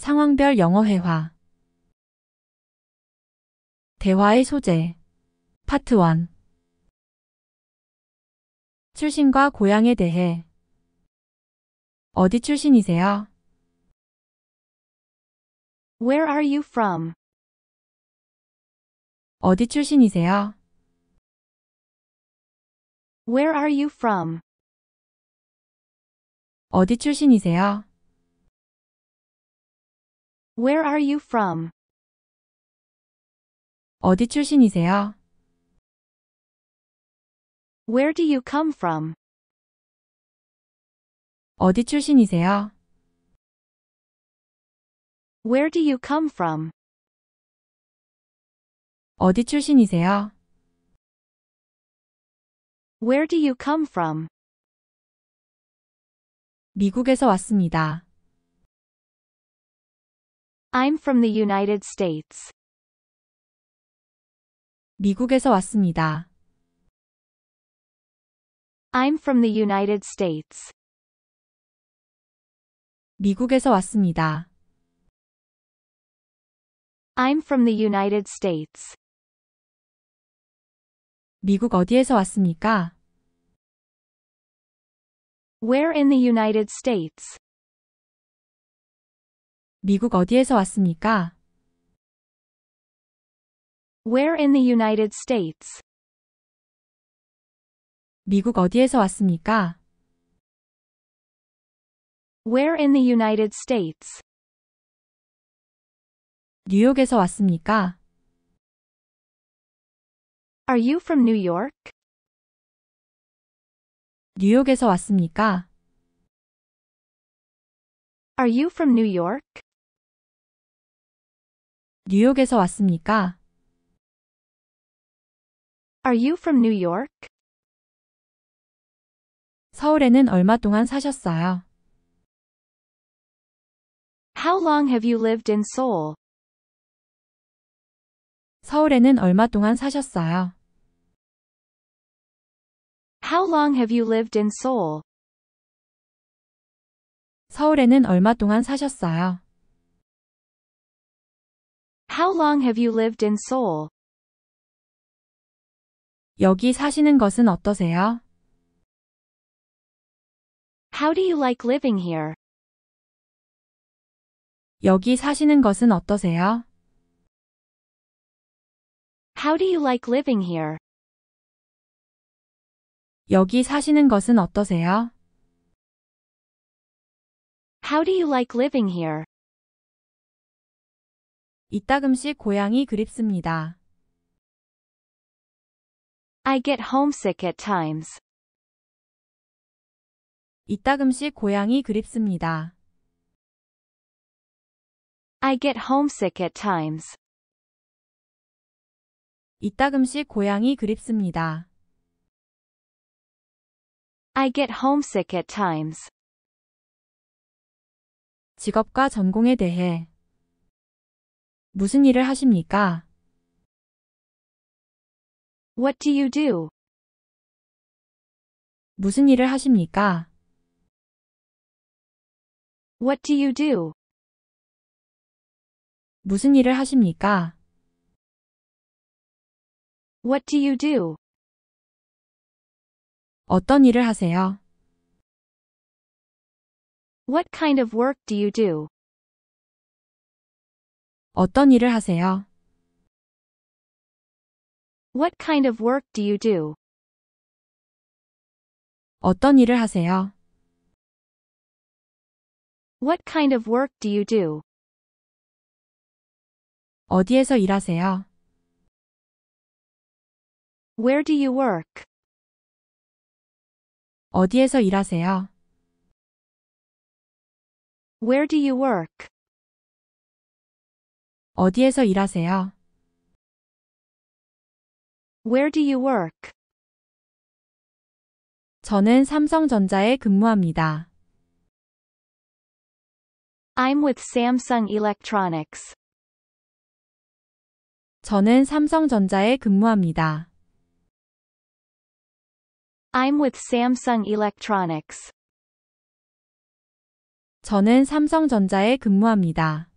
상황별 영어 회화 대화의 소재 파트 1 출신과 고향에 대해 어디 출신이세요? Where are you from? 어디 출신이세요? Where are you from? 어디 출신이세요? Where are you from? 어디 출신이세요? Where do you come from? 어디 출신이세요? Where do you come from? 어디 출신이세요? Where do you come from? 미국에서 왔습니다. I'm from the United States. 미국에서 왔습니다. I'm from the United States. 미국에서 왔습니다. I'm from the United States. 미국 어디에서 왔습니까? Where in the United States? 미국 어디에서 왔습니까? Where in the United States? 미국 어디에서 왔습니까? Where in the United States? 뉴욕에서 왔습니까? Are you from New York? 뉴욕에서 왔습니까? Are you from New York? 뉴욕에서 왔습니까? Are you from New York? 서울에는 얼마 동안 사셨어요? How long have you lived in Seoul? 서울에는 얼마 동안 사셨어요? How long have you lived in Seoul? 서울에는 얼마 동안 사셨어요? How long have you lived in Seoul? 여기 사시는 것은 어떠세요? How do you like living here? 여기 사시는 것은 어떠세요? How do you like living here? 여기 사시는 것은 어떠세요? How do you like living here? 이따금씩 고향이 그립습니다. I get homesick at times. 이따금씩 고향이 그립습니다. I get homesick at times. 이따금씩 고향이 그립습니다. I get homesick at times. 직업과 전공에 대해 무슨 일을 하십니까? What do you do? 무슨 일을 하십니까? What do you do? 무슨 일을 하십니까? What do you do? 어떤 일을 하세요? What kind of work do you do? 어떤 일을 하세요? What kind of work do you do? 어떤 일을 하세요? What kind of work do you do? 어디에서 일하세요? Where do you work? 어디에서 일하세요? Where do you work? 어디에서 일하세요? Where do you work? 저는 삼성전자에 근무합니다. I'm with Samsung Electronics. 저는 삼성전자에 근무합니다. I'm with Samsung Electronics. 저는 삼성전자에 근무합니다.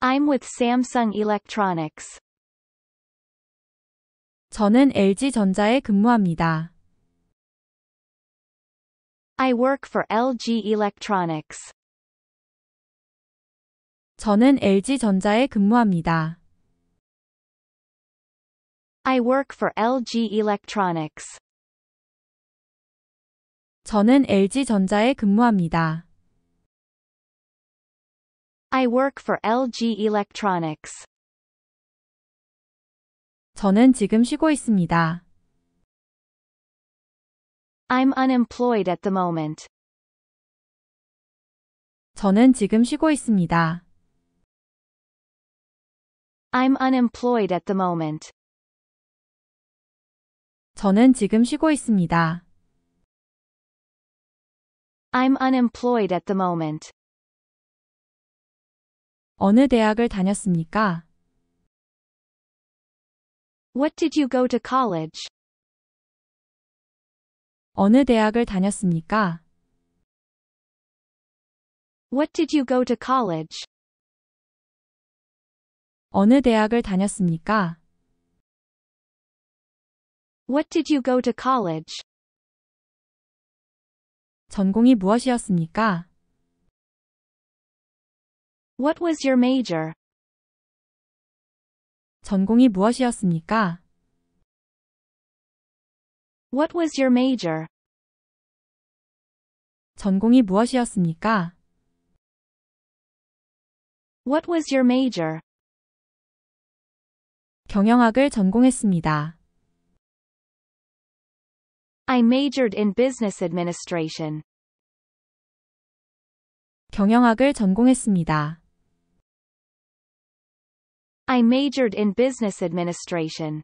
I'm with Samsung Electronics. 저는 LG전자에 근무합니다. I work for LG Electronics. 저는 LG전자에 근무합니다. I work for LG Electronics. 저는 LG전자에 근무합니다. I work for LG Electronics. 저는 지금 쉬고 있습니다. I'm unemployed at the moment. 저는 지금 쉬고 있습니다. I'm unemployed at the moment. 저는 지금 쉬고 있습니다. I'm unemployed at the moment. 어느 대학을 다녔습니까? What did you go to college? 어느 대학을 다녔습니까? What did you go to college? 어느 대학을 다녔습니까? What did you go to college? 전공이 무엇이었습니까? What was your major? 전공이 무엇이었습니까? What was your major? 전공이 무엇이었습니까? What was your major? 경영학을 전공했습니다. I majored in business administration. 경영학을 전공했습니다. I majored in business administration.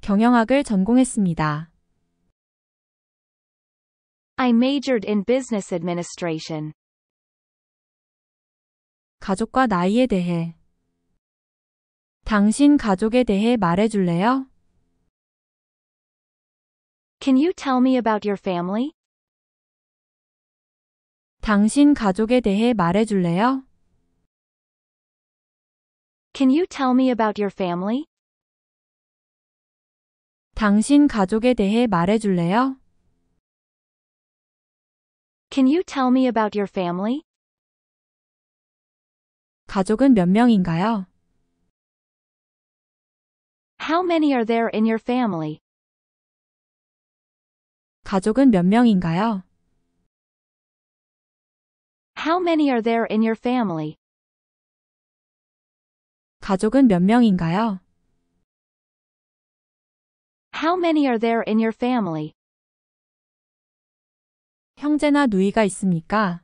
경영학을 전공했습니다. I majored in business administration. 가족과 나이에 대해 당신 가족에 대해 말해 줄래요? Can you tell me about your family? 당신 가족에 대해 말해 줄래요? Can you tell me about your family? 당신 가족에 대해 Can you tell me about your family? 가족은 몇 명인가요? How many are there in your family? 가족은 몇 명인가요? How many are there in your family? 가족은 몇 명인가요? How many are there in your family? 형제나 누이가 있습니까?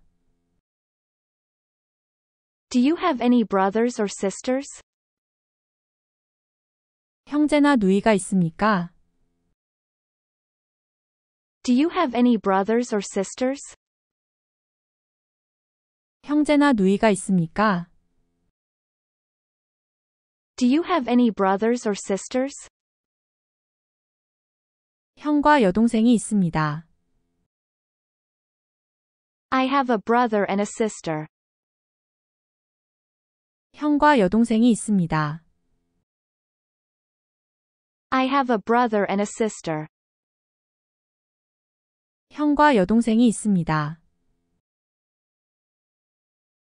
Do you have any brothers or sisters? 형제나 누이가 있습니까? Do you have any brothers or sisters? 형제나 누이가 있습니까? Do you have any brothers or sisters? 형과 여동생이 있습니다. I have a brother and a sister. 형과 여동생이 있습니다. I have a brother and a sister. 형과 여동생이 있습니다.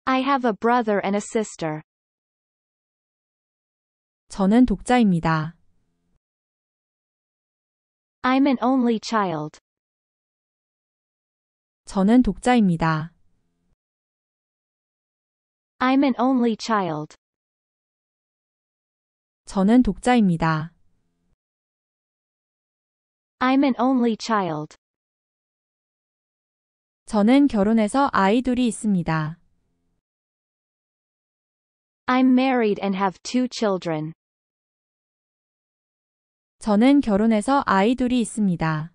I have a brother and a sister. 저는 독자입니다. I'm an only child. 저는 독자입니다. I'm an only child. 저는 독자입니다. I'm an only child. 저는 결혼해서 아이 둘이 있습니다. I'm married and have two children. 저는 결혼해서 아이 둘이 있습니다.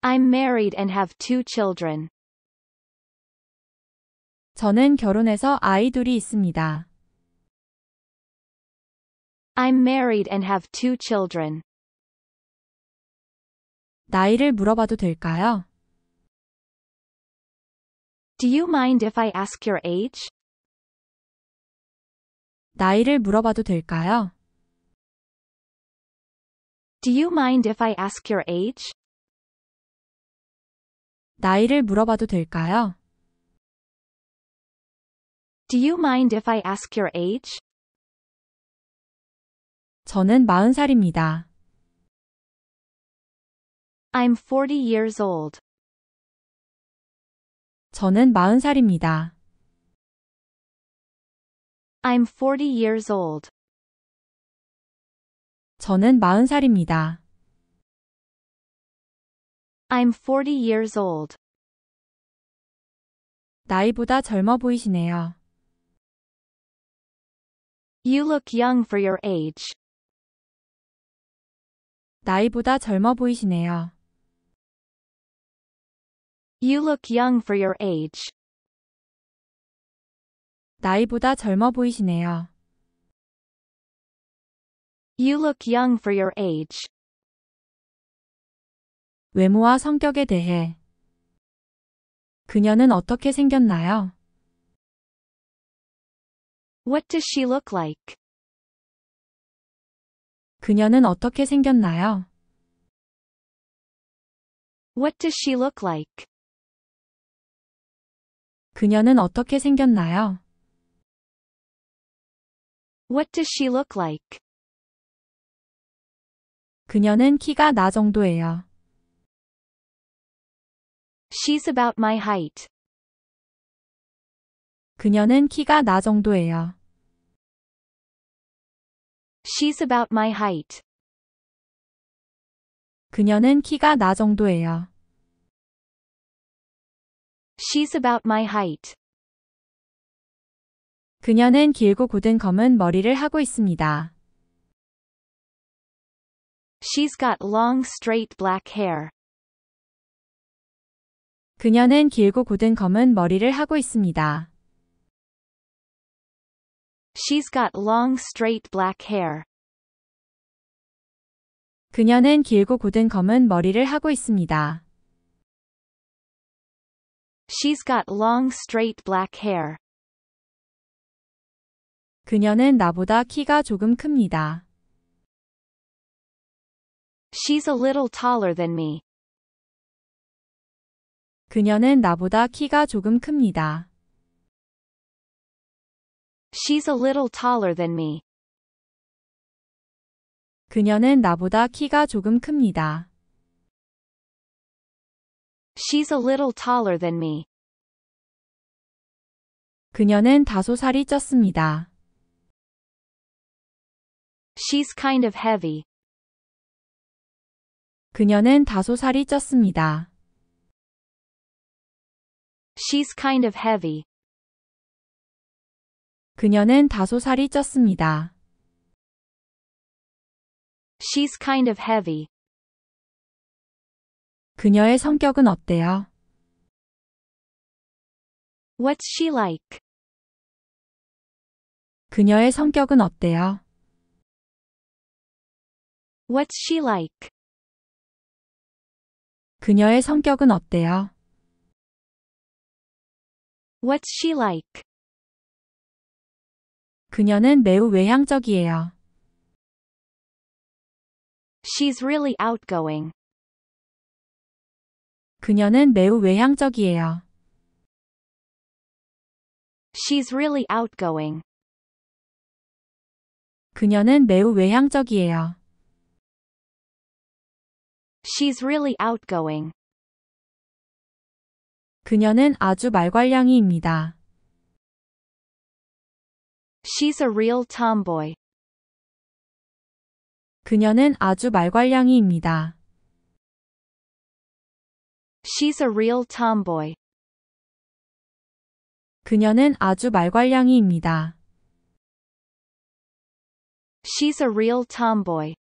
I'm married and have two children. 저는 결혼해서 아이 둘이 있습니다. I'm married and have two children. 나이를 물어봐도 될까요? Do you mind if I ask your age? 나이를 물어봐도 될까요? Do you mind if I ask your age? 나이를 물어봐도 될까요? Do you mind if I ask your age? 저는 40살입니다. I'm 40 years old. 저는 40살입니다. I'm 40 years old. 저는 40살입니다. I'm 40 years old. 나이보다 젊어 보이시네요. You look young for your age. 나이보다 젊어 보이시네요. You look young for your age. 나이보다 젊어 보이시네요. You look young for your age. 외모와 성격에 대해 그녀는 어떻게 생겼나요? What does she look like? 그녀는 어떻게 생겼나요? What does she look like? 그녀는 어떻게 생겼나요? What does she look like? 그녀는 키가 나 정도예요. She's about my height. 그녀는 키가 나 정도예요. She's about my height. 그녀는 키가 나 정도예요. She's about my height. 그녀는 길고 굳은 검은 머리를 하고 있습니다. She's got long straight black hair. 그녀는 길고 곧은 검은 머리를 하고 있습니다. She's got long straight black hair. 그녀는 길고 곧은 검은 머리를 하고 있습니다. She's got long straight black hair. 그녀는 나보다 키가 조금 큽니다. She's a little taller than me. 그녀는 나보다 키가 조금 큽니다. She's a little taller than me. 그녀는 나보다 키가 조금 큽니다. She's a little taller than me. 그녀는 다소 살이 쪘습니다. She's kind of heavy. 그녀는 다소 살이 쪘습니다. She's kind of heavy. 그녀는 다소 살이 쪘습니다. She's kind of heavy. 그녀의 성격은 어때요? What's she like? 그녀의 성격은 어때요? What's she like? 그녀의 성격은 어때요? What's she like? 그녀는 매우 외향적이에요. She's really outgoing. 그녀는 매우 외향적이에요. She's really outgoing. 그녀는 매우 외향적이에요. She's really outgoing. 그녀는 아주 말괄량이입니다. She's a real tomboy. 그녀는 아주 말괄량이입니다. She's a real tomboy. 그녀는 아주 말괄량이입니다. She's a real tomboy.